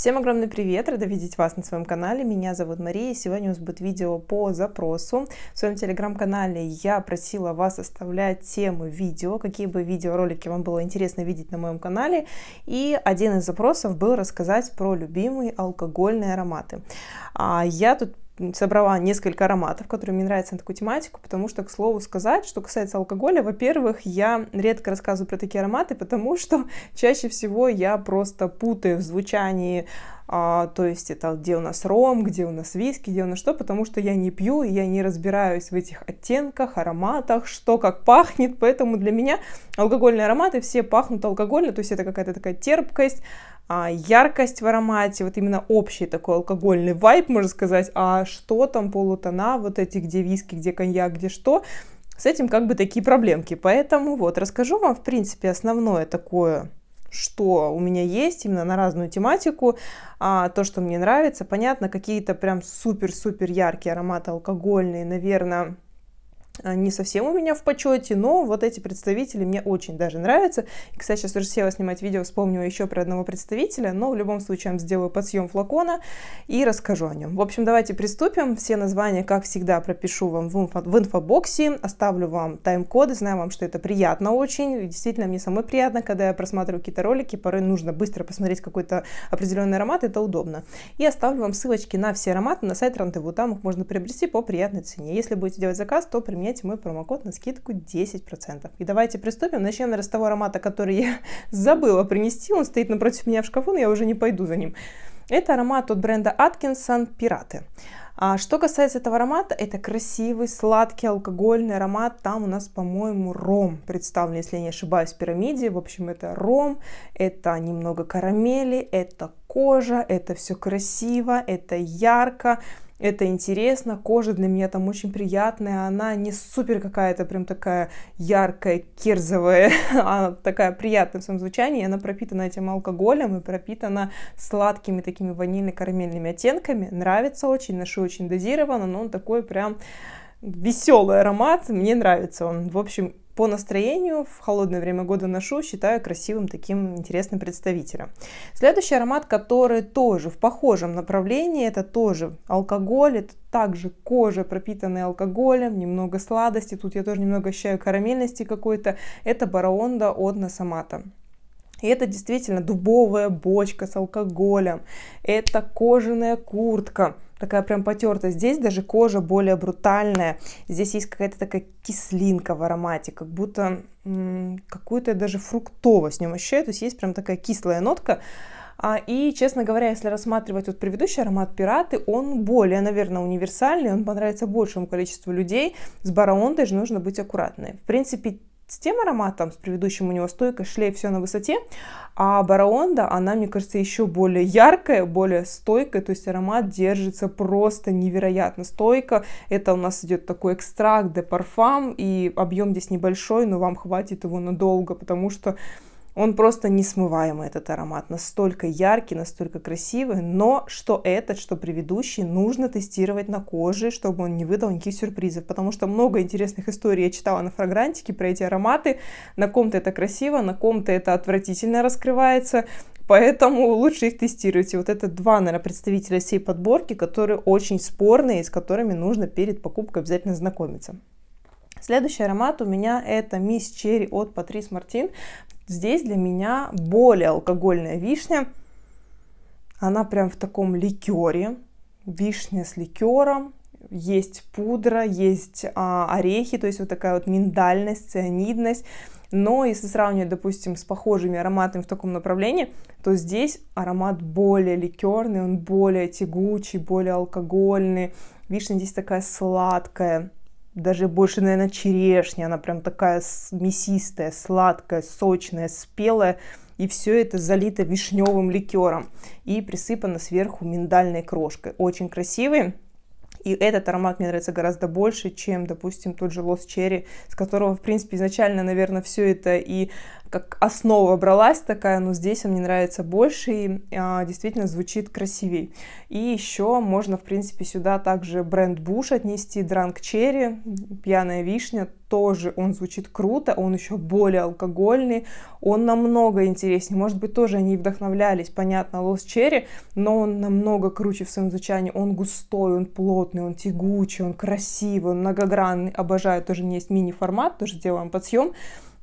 Всем огромный привет, рада видеть вас на своем канале. Меня зовут Мария, сегодня у нас будет видео по запросу. В своем телеграм-канале я просила вас оставлять темы видео, какие бы видеоролики вам было интересно видеть на моем канале. И один из запросов был рассказать про любимые алкогольные ароматы. А я тут собрала несколько ароматов, которые мне нравятся на такую тематику, потому что, к слову сказать, что касается алкоголя, во-первых, я редко рассказываю про такие ароматы, потому что чаще всего я просто путаю в звучании, а, то есть это где у нас ром, где у нас виски, где у нас что, потому что я не пью, и я не разбираюсь в этих оттенках, ароматах, что как пахнет, поэтому для меня алкогольные ароматы все пахнут алкогольно, то есть это какая-то такая терпкость, а, яркость в аромате, вот именно общий такой алкогольный вайп, можно сказать, а что там полутона, вот эти где виски, где коньяк, где что, с этим как бы такие проблемки. Поэтому вот расскажу вам, в принципе, основное такое что у меня есть именно на разную тематику, а, то, что мне нравится. Понятно, какие-то прям супер-супер яркие ароматы алкогольные, наверное, Э, не совсем у меня в почете, но вот эти представители мне очень даже нравятся. И, кстати, сейчас уже села снимать видео, вспомнила еще про одного представителя, но в любом случае я сделаю подсъем флакона и расскажу о нем. В общем, давайте приступим. Все названия, как всегда, пропишу вам в, инфо в инфобоксе, оставлю вам тайм-коды, знаю вам, что это приятно очень. Действительно, мне самой приятно, когда я просматриваю какие-то ролики, порой нужно быстро посмотреть какой-то определенный аромат, это удобно. И оставлю вам ссылочки на все ароматы на сайт Рандеву, там их можно приобрести по приятной цене. Если будете делать заказ, то при применяйте мой промокод на скидку 10%. И давайте приступим. Начнем с того аромата, который я забыла принести. Он стоит напротив меня в шкафу, но я уже не пойду за ним. Это аромат от бренда Atkinson «Пираты». А что касается этого аромата, это красивый, сладкий, алкогольный аромат. Там у нас, по-моему, ром представлен, если я не ошибаюсь, в пирамиде. В общем, это ром, это немного карамели, это кожа, это все красиво, это ярко это интересно, кожа для меня там очень приятная, она не супер какая-то прям такая яркая, керзовая, а такая приятная в своем звучании, она пропитана этим алкоголем и пропитана сладкими такими ванильно-карамельными оттенками, нравится очень, ношу очень дозированно, но он такой прям веселый аромат, мне нравится он, в общем, по настроению в холодное время года ношу, считаю красивым таким интересным представителем. Следующий аромат, который тоже в похожем направлении, это тоже алкоголь, это также кожа, пропитанная алкоголем, немного сладости, тут я тоже немного ощущаю карамельности какой-то, это бараонда от Насамата. И это действительно дубовая бочка с алкоголем, это кожаная куртка, такая прям потертая. Здесь даже кожа более брутальная. Здесь есть какая-то такая кислинка в аромате, как будто какую-то даже фруктовость в нем ощущаю. То есть есть прям такая кислая нотка. А, и, честно говоря, если рассматривать вот предыдущий аромат пираты, он более, наверное, универсальный, он понравится большему количеству людей. С бараонтой же нужно быть аккуратной. В принципе, с тем ароматом, с предыдущим у него стойкой шлейф, все на высоте, а Бараонда, она, мне кажется, еще более яркая, более стойкая, то есть аромат держится просто невероятно стойко. Это у нас идет такой экстракт де парфам, и объем здесь небольшой, но вам хватит его надолго, потому что он просто несмываемый, этот аромат. Настолько яркий, настолько красивый. Но что этот, что предыдущий, нужно тестировать на коже, чтобы он не выдал никаких сюрпризов. Потому что много интересных историй я читала на фрагрантике про эти ароматы. На ком-то это красиво, на ком-то это отвратительно раскрывается. Поэтому лучше их тестируйте. Вот это два, наверное, представителя всей подборки, которые очень спорные, и с которыми нужно перед покупкой обязательно знакомиться. Следующий аромат у меня это Мисс Черри от Патрис Мартин здесь для меня более алкогольная вишня. Она прям в таком ликере. Вишня с ликером. Есть пудра, есть а, орехи, то есть вот такая вот миндальность, цианидность. Но если сравнивать, допустим, с похожими ароматами в таком направлении, то здесь аромат более ликерный, он более тягучий, более алкогольный. Вишня здесь такая сладкая, даже больше, наверное, черешня. Она прям такая мясистая, сладкая, сочная, спелая. И все это залито вишневым ликером. И присыпано сверху миндальной крошкой. Очень красивый. И этот аромат мне нравится гораздо больше, чем, допустим, тот же лос черри, с которого, в принципе, изначально, наверное, все это и как основа бралась такая, но здесь он мне нравится больше и а, действительно звучит красивей. И еще можно, в принципе, сюда также бренд Буш отнести, Дранк Черри, Пьяная Вишня, тоже он звучит круто, он еще более алкогольный, он намного интереснее. Может быть, тоже они вдохновлялись, понятно, Лос Черри, но он намного круче в своем звучании. Он густой, он плотный, он тягучий, он красивый, он многогранный. Обожаю, тоже у меня есть мини-формат, тоже делаем подсъем.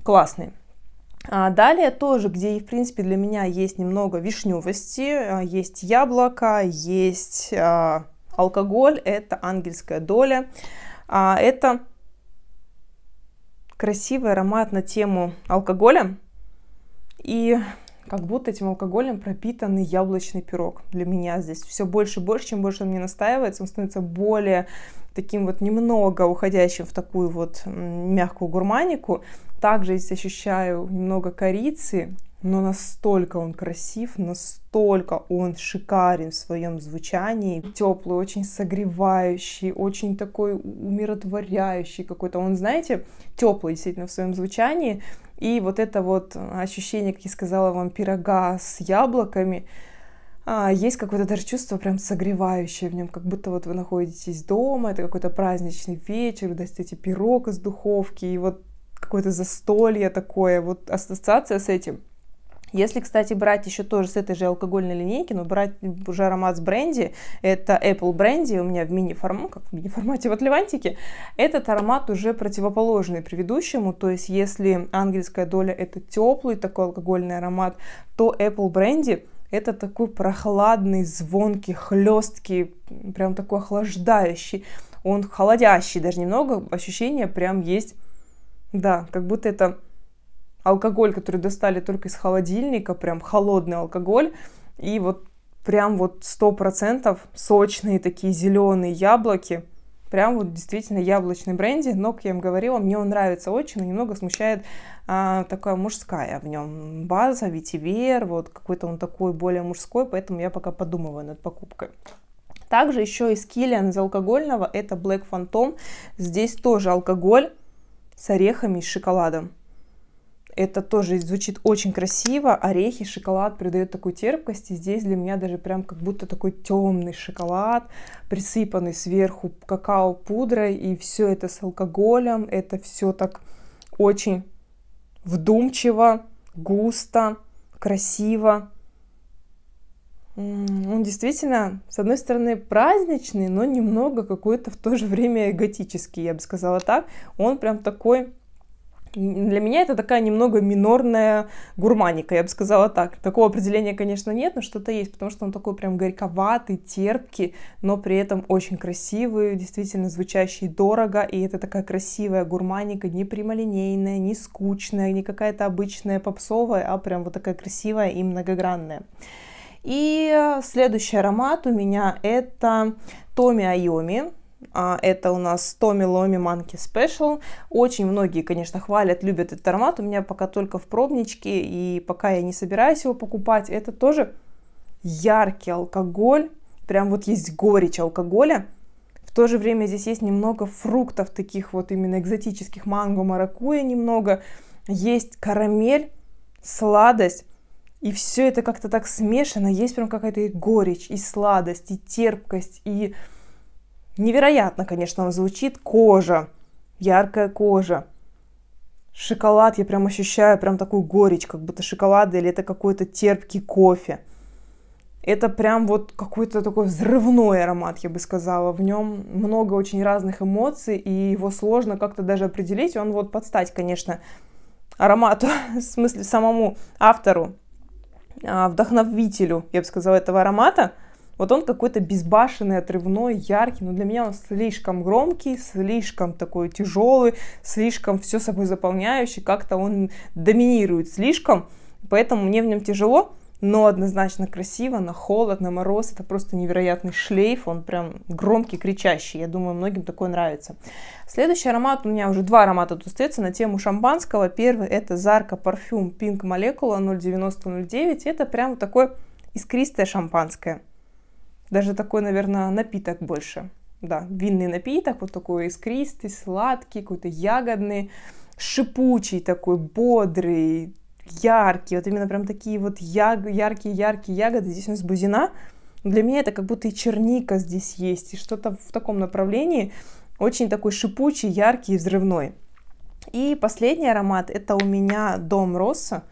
Классный. А далее тоже, где, в принципе, для меня есть немного вишневости, а, есть яблоко, есть а, алкоголь, это ангельская доля. А, это красивый аромат на тему алкоголя. И как будто этим алкоголем пропитанный яблочный пирог для меня здесь. Все больше и больше, чем больше он мне настаивается, он становится более таким вот немного уходящим в такую вот мягкую гурманику. Также здесь ощущаю немного корицы, но настолько он красив, настолько он шикарен в своем звучании, теплый, очень согревающий, очень такой умиротворяющий какой-то. Он, знаете, теплый действительно в своем звучании, и вот это вот ощущение, как я сказала вам, пирога с яблоками, а, есть какое-то даже чувство прям согревающее в нем, как будто вот вы находитесь дома, это какой-то праздничный вечер, вы достаете пирог из духовки, и вот какое-то застолье такое, вот ассоциация с этим – если, кстати, брать еще тоже с этой же алкогольной линейки, но брать уже аромат с бренди, это Apple бренди у меня в мини-формате, как в мини-формате в Атлантике, этот аромат уже противоположный предыдущему, то есть если ангельская доля это теплый такой алкогольный аромат, то Apple бренди это такой прохладный, звонкий, хлесткий, прям такой охлаждающий, он холодящий даже немного, ощущение прям есть, да, как будто это алкоголь, который достали только из холодильника, прям холодный алкоголь, и вот прям вот сто процентов сочные такие зеленые яблоки. Прям вот действительно яблочный бренди, но, как я им говорила, мне он нравится очень, но немного смущает а, такая мужская в нем база, ветивер, вот какой-то он такой более мужской, поэтому я пока подумываю над покупкой. Также еще из Киллиан из алкогольного это Black Phantom. Здесь тоже алкоголь с орехами и шоколадом. Это тоже звучит очень красиво. Орехи, шоколад придает такую терпкость. И здесь для меня даже прям как будто такой темный шоколад, присыпанный сверху какао-пудрой. И все это с алкоголем. Это все так очень вдумчиво, густо, красиво. Он действительно, с одной стороны, праздничный, но немного какой-то в то же время готический, я бы сказала так. Он прям такой для меня это такая немного минорная гурманика, я бы сказала так. Такого определения, конечно, нет, но что-то есть, потому что он такой прям горьковатый, терпкий, но при этом очень красивый, действительно звучащий дорого, и это такая красивая гурманика, не прямолинейная, не скучная, не какая-то обычная попсовая, а прям вот такая красивая и многогранная. И следующий аромат у меня это Томи Айоми. А, это у нас Томми Ломи Манки Special. Очень многие, конечно, хвалят, любят этот аромат. У меня пока только в пробничке, и пока я не собираюсь его покупать. Это тоже яркий алкоголь. Прям вот есть горечь алкоголя. В то же время здесь есть немного фруктов, таких вот именно экзотических, манго, маракуя немного. Есть карамель, сладость. И все это как-то так смешано. Есть прям какая-то и горечь, и сладость, и терпкость, и Невероятно, конечно, он звучит. Кожа, яркая кожа. Шоколад я прям ощущаю, прям такую горечь, как будто шоколад или это какой-то терпкий кофе. Это прям вот какой-то такой взрывной аромат, я бы сказала. В нем много очень разных эмоций, и его сложно как-то даже определить. Он вот подстать, конечно, аромату, в смысле самому автору, а, вдохновителю, я бы сказала, этого аромата – вот он какой-то безбашенный, отрывной, яркий, но для меня он слишком громкий, слишком такой тяжелый, слишком все собой заполняющий, как-то он доминирует слишком, поэтому мне в нем тяжело, но однозначно красиво, на холод, на мороз, это просто невероятный шлейф, он прям громкий, кричащий, я думаю, многим такое нравится. Следующий аромат, у меня уже два аромата тут остается на тему шампанского, первый это Зарка парфюм Pink Molecula 09009, это прям такой искристое шампанское. Даже такой, наверное, напиток больше. Да, винный напиток, вот такой искристый, сладкий, какой-то ягодный, шипучий такой, бодрый, яркий. Вот именно прям такие вот яркие-яркие ягоды. Здесь у нас бузина. Для меня это как будто и черника здесь есть, и что-то в таком направлении. Очень такой шипучий, яркий взрывной. И последний аромат, это у меня Дом Росса.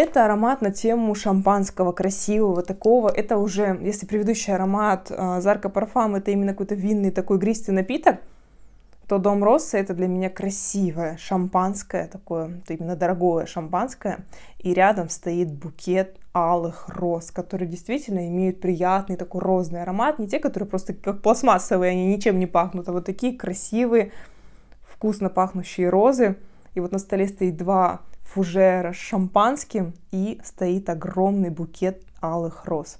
Это аромат на тему шампанского, красивого такого. Это уже, если предыдущий аромат а, Зарка Парфам, это именно какой-то винный такой гристый напиток, то Дом Росса это для меня красивое шампанское, такое это именно дорогое шампанское. И рядом стоит букет алых роз, которые действительно имеют приятный такой розный аромат. Не те, которые просто как пластмассовые, они ничем не пахнут, а вот такие красивые, вкусно пахнущие розы. И вот на столе стоит два фужера с шампанским и стоит огромный букет алых роз.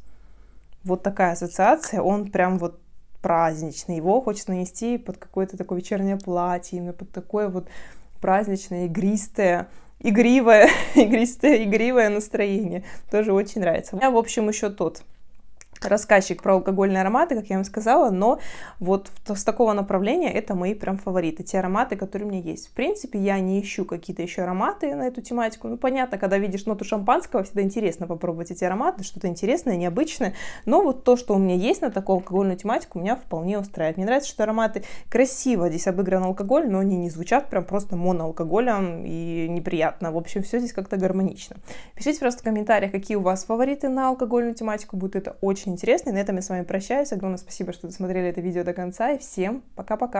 Вот такая ассоциация, он прям вот праздничный. Его хочется нанести под какое-то такое вечернее платье, именно под такое вот праздничное, игристое, игривое, игристое, игривое настроение. Тоже очень нравится. У меня, в общем, еще тот рассказчик про алкогольные ароматы, как я вам сказала, но вот с такого направления это мои прям фавориты, те ароматы, которые у меня есть. В принципе, я не ищу какие-то еще ароматы на эту тематику. Ну, понятно, когда видишь ноту шампанского, всегда интересно попробовать эти ароматы, что-то интересное, необычное. Но вот то, что у меня есть на такую алкогольную тематику, меня вполне устраивает. Мне нравится, что ароматы красиво здесь обыгран алкоголь, но они не звучат прям просто моноалкоголем и неприятно. В общем, все здесь как-то гармонично. Пишите просто в комментариях, какие у вас фавориты на алкогольную тематику, будет это очень очень интересно. И на этом я с вами прощаюсь. Огромное спасибо, что досмотрели это видео до конца. И всем пока-пока.